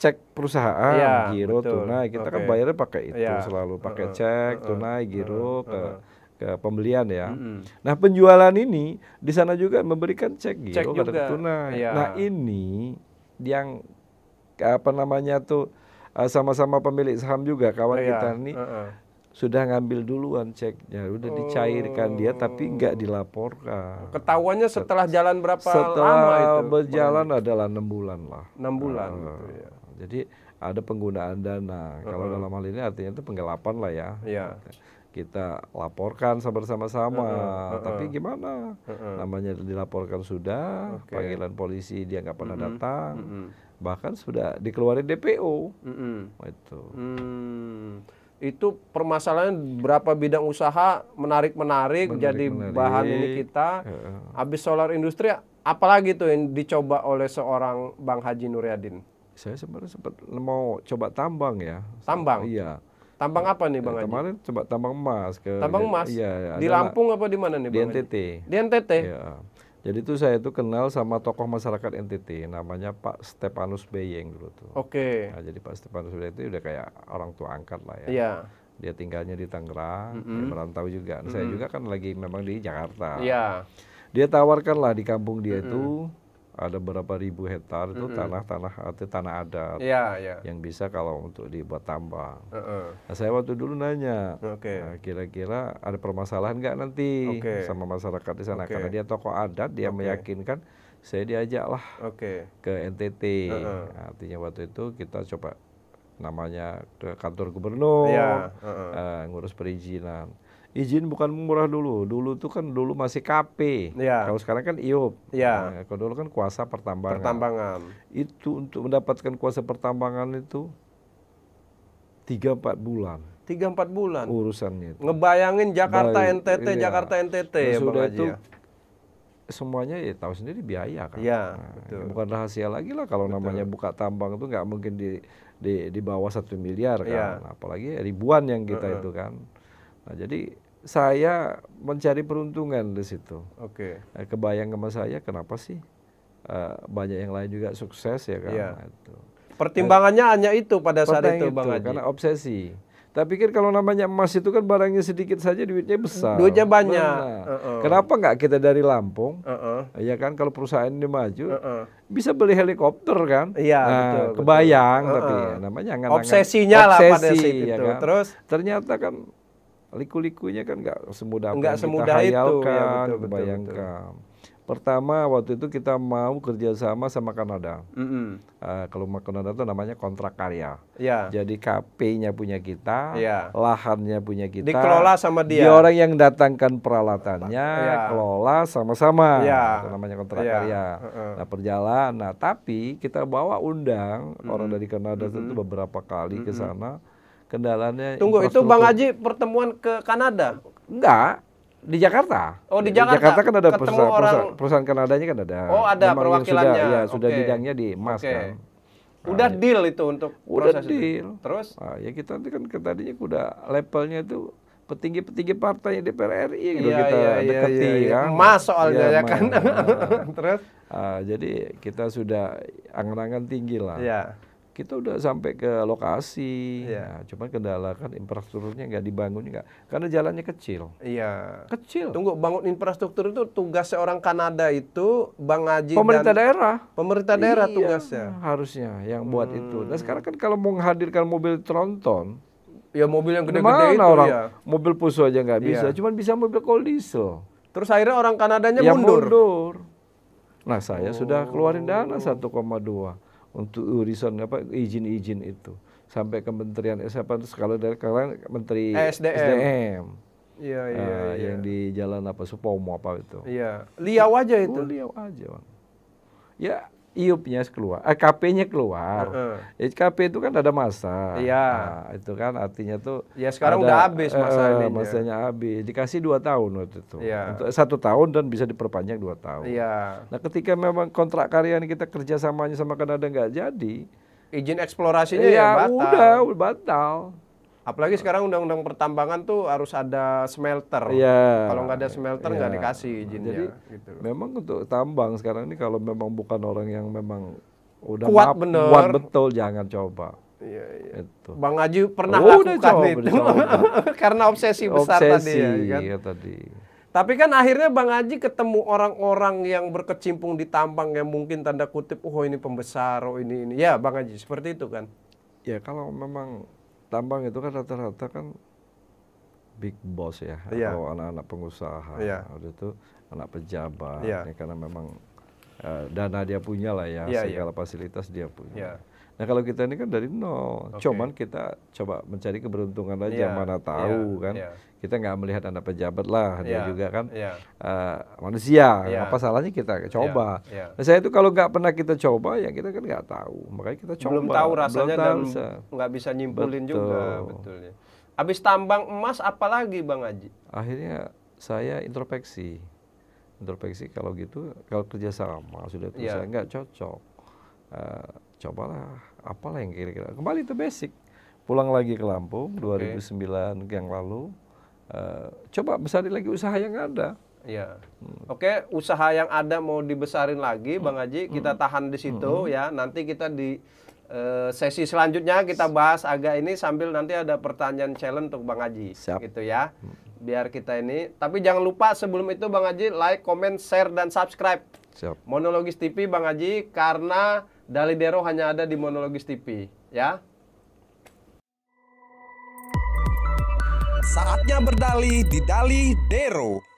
cek perusahaan ya, giro betul. tunai kita okay. kan bayarnya pakai iya. itu ya. selalu pakai cek tunai giro uh, uh, ke ke pembelian ya. Mm -hmm. Nah penjualan ini di sana juga memberikan cek giro cek juga. tunai. Ya. Nah ini yang apa namanya tuh eh, sama-sama pemilik saham juga kawan ya. kita nih. Uh, uh sudah ngambil duluan ceknya, udah dicairkan dia tapi oh. nggak dilaporkan. Ketahuannya setelah jalan berapa setelah lama itu? berjalan Bang. adalah enam bulan lah. Enam bulan. Uh, gitu ya. Jadi ada penggunaan dana. Uh -huh. Kalau uh-huh. dalam hal ini artinya itu penggelapan lah ya. Yeah. Kita laporkan bersama-sama. Uh -huh. uh -huh. Tapi gimana? Uh -huh. Namanya dilaporkan sudah, okay. panggilan polisi dia nggak pernah uh -huh. datang. Uh -huh. Bahkan sudah dikeluarin DPO. Uh -huh. Itu. -huh. Hmm itu permasalahan berapa bidang usaha menarik-menarik jadi bahan ini kita. Habis solar industri apalagi tuh yang dicoba oleh seorang Bang Haji Nuryadin? Saya sebenarnya sempat mau coba tambang ya. Tambang? Iya. Tambang apa nih Bang ya, Haji? Kemarin coba tambang emas ke Tambang emas? Iya, iya. Di Lampung apa di mana nih Bang? Di NTT. Haji? Di NTT. ya. Jadi itu saya itu kenal sama tokoh masyarakat NTT namanya Pak Stepanus Beyeng dulu tuh. Oke. Okay. Nah, jadi Pak Stepanus Beyeng itu udah kayak orang tua angkat lah ya. Iya. Yeah. Dia tinggalnya di Tangerang, mm -hmm. dia merantau juga. Mm -hmm. Saya juga kan lagi memang di Jakarta. Iya. Yeah. Dia tawarkan lah di kampung dia mm -hmm. itu ada berapa ribu hektar itu mm-hmm. tanah-tanah atau tanah adat yeah, yeah. yang bisa kalau untuk dibuat tambang. Uh-uh. Nah, saya waktu dulu nanya, okay. nah, kira-kira ada permasalahan nggak nanti okay. sama masyarakat di sana okay. karena dia tokoh adat dia okay. meyakinkan saya diajaklah okay. ke NTT. Uh-uh. Nah, artinya waktu itu kita coba namanya kantor gubernur, yeah, iya, uh-uh. Eh, uh, ngurus perizinan izin bukan murah dulu. Dulu tuh kan dulu masih KP. Ya. Kalau sekarang kan IOP. Ya. Nah, kalau dulu kan kuasa pertambangan. Pertambangan. Itu untuk mendapatkan kuasa pertambangan itu tiga empat bulan. Tiga empat bulan. Urusannya itu. Ngebayangin Jakarta Baik, NTT, iya. Jakarta NTT nah, ya sudah itu semuanya ya tahu sendiri biaya kan. Ya, nah, bukan rahasia lagi lah kalau betul. namanya buka tambang itu nggak mungkin di di di bawah satu miliar kan. Ya. Apalagi ribuan yang kita uh -uh. itu kan. Nah, jadi saya mencari peruntungan di situ. Oke. Okay. Eh, kebayang sama saya kenapa sih uh, banyak yang lain juga sukses ya kan? Yeah. Iya. Itu. Pertimbangannya nah, hanya itu pada saat itu, itu Bang Haji. Karena obsesi. Tapi pikir kan kalau namanya emas itu kan barangnya sedikit saja duitnya besar. Duitnya banyak. uh -uh. Kenapa nggak kita dari Lampung? Uh -uh. Ya kan kalau perusahaan ini maju uh -uh. bisa beli helikopter kan? Iya nah, betul. Kebayang betul. Uh -uh. tapi namanya nggak Obsesinya obsesi, lah pada saat ya itu. Ya kan? Terus ternyata kan liku-likunya kan nggak semudah nggak semudah kita itu ya, betul, betul, bayangkan. Betul. Pertama waktu itu kita mau kerjasama sama Kanada. Mm -hmm. uh, kalau sama Kanada itu namanya kontrak karya. Yeah. Jadi KP-nya punya kita, yeah. lahannya punya kita. Dikelola sama dia. Di orang yang datangkan peralatannya, yeah. kelola sama-sama. Yeah. namanya kontrak yeah. karya. Uh -uh. Nah perjalanan. Nah tapi kita bawa undang mm -hmm. orang dari Kanada mm -hmm. itu beberapa kali mm -hmm. ke sana kendalanya Tunggu itu Bang Haji pertemuan ke Kanada? Enggak, di Jakarta. Oh, di Jakarta. Di Jakarta kan ada perusahaan, orang... perusahaan, perusahaan Kanadanya kan ada. Oh, ada Memang perwakilannya. Iya, sudah, ya, okay. sudah bidangnya di emas okay. kan. Nah, udah ya. deal itu untuk udah proses deal. Itu. Terus? Nah, ya kita kan tadinya udah levelnya itu petinggi-petinggi partai DPR RI gitu iya, kita iya, iya, deketi iya, iya. kan. Mas soalnya iya, ya, ya kan. Terus? Uh, jadi kita sudah angan-angan tinggi lah. Ya kita udah sampai ke lokasi, ya. nah, cuman kendala kan infrastrukturnya nggak dibangun nggak, karena jalannya kecil. Iya. Kecil. Tunggu bangun infrastruktur itu tugas seorang Kanada itu Bang aji. pemerintah dan daerah. Pemerintah daerah iya, tugasnya. Harusnya yang buat itu. Nah hmm. sekarang kan kalau mau menghadirkan mobil tronton, ya mobil yang gede-gede itu orang ya. Mobil pusu aja nggak iya. bisa, yeah. cuman bisa mobil kol diesel. Terus akhirnya orang Kanadanya ya, mundur. mundur. Nah saya oh. sudah keluarin dana 1,2 untuk urusan apa izin-izin itu sampai Kementerian eh, siapa kalau dari sekarang Menteri SDM, SDM. Ya, ah, ya, uh, ya. yang di jalan apa Supomo apa itu. Iya, liau aja itu. Oh, liau aja, Bang. Ya, IUP-nya keluar, eh, KP-nya keluar. Uh-uh. KP itu kan ada masa. Iya. Nah, itu kan artinya tuh. Ya sekarang ada, udah habis eh, masa uh, eh, ini. Masanya habis. Dikasih dua tahun waktu itu. ya. Untuk satu tahun dan bisa diperpanjang dua tahun. Iya. Nah ketika memang kontrak karyawan kita kerjasamanya sama Kanada nggak jadi. Izin eksplorasinya ya, ya batal. Udah, batal. Apalagi sekarang undang-undang pertambangan tuh harus ada smelter. Iya. Kalau nggak ada smelter nggak ya. dikasih izinnya. Jadi gitu. memang untuk tambang sekarang ini kalau memang bukan orang yang memang udah kuat maaf, bener. kuat betul jangan coba. Iya, iya. Itu. Bang Aji pernah oh, lakukan coba, itu karena obsesi besar tadi ya kan. Iya, tadi. Tapi kan akhirnya Bang Aji ketemu orang-orang yang berkecimpung di tambang yang mungkin tanda kutip, oh ini pembesar, oh ini ini. Ya Bang Aji seperti itu kan? Ya kalau memang tambang itu kan rata-rata kan big boss ya yeah. atau anak-anak pengusaha yeah. atau itu anak pejabat yeah. ya, karena memang uh, dana dia punya lah ya yeah, iya. segala yeah. fasilitas dia punya. Yeah. Nah kalau kita ini kan dari nol, okay. cuman kita coba mencari keberuntungan aja yeah. mana iya, tahu yeah. kan. Yeah. Kita nggak melihat anak pejabat lah, yeah. dia iya, juga kan yeah. Iya. uh, manusia. Yeah. Apa salahnya kita coba? Yeah. Yeah. Nah, saya itu kalau nggak pernah kita coba ya kita kan nggak tahu, makanya kita coba. Belum tahu rasanya Belum tahu dan nggak bisa nyimpulin betul. juga betulnya. abis tambang emas apa lagi Bang Haji? Akhirnya saya introspeksi. Introspeksi kalau gitu kalau kerjasama sudah itu yeah. saya nggak cocok. Uh, cobalah apalah yang kira-kira kembali itu basic pulang lagi ke Lampung okay. 2009 yang lalu uh, coba besarin lagi usaha yang ada ya hmm. oke okay, usaha yang ada mau dibesarin lagi hmm. Bang Haji kita hmm. tahan di situ hmm. ya nanti kita di uh, sesi selanjutnya kita bahas agak ini sambil nanti ada pertanyaan challenge untuk Bang Haji Siap. gitu ya hmm. biar kita ini tapi jangan lupa sebelum itu Bang Haji like comment share dan subscribe Siap. monologis TV Bang Haji karena Dali Dero hanya ada di Monologis TV, ya. Saatnya berdali di Dali Dero.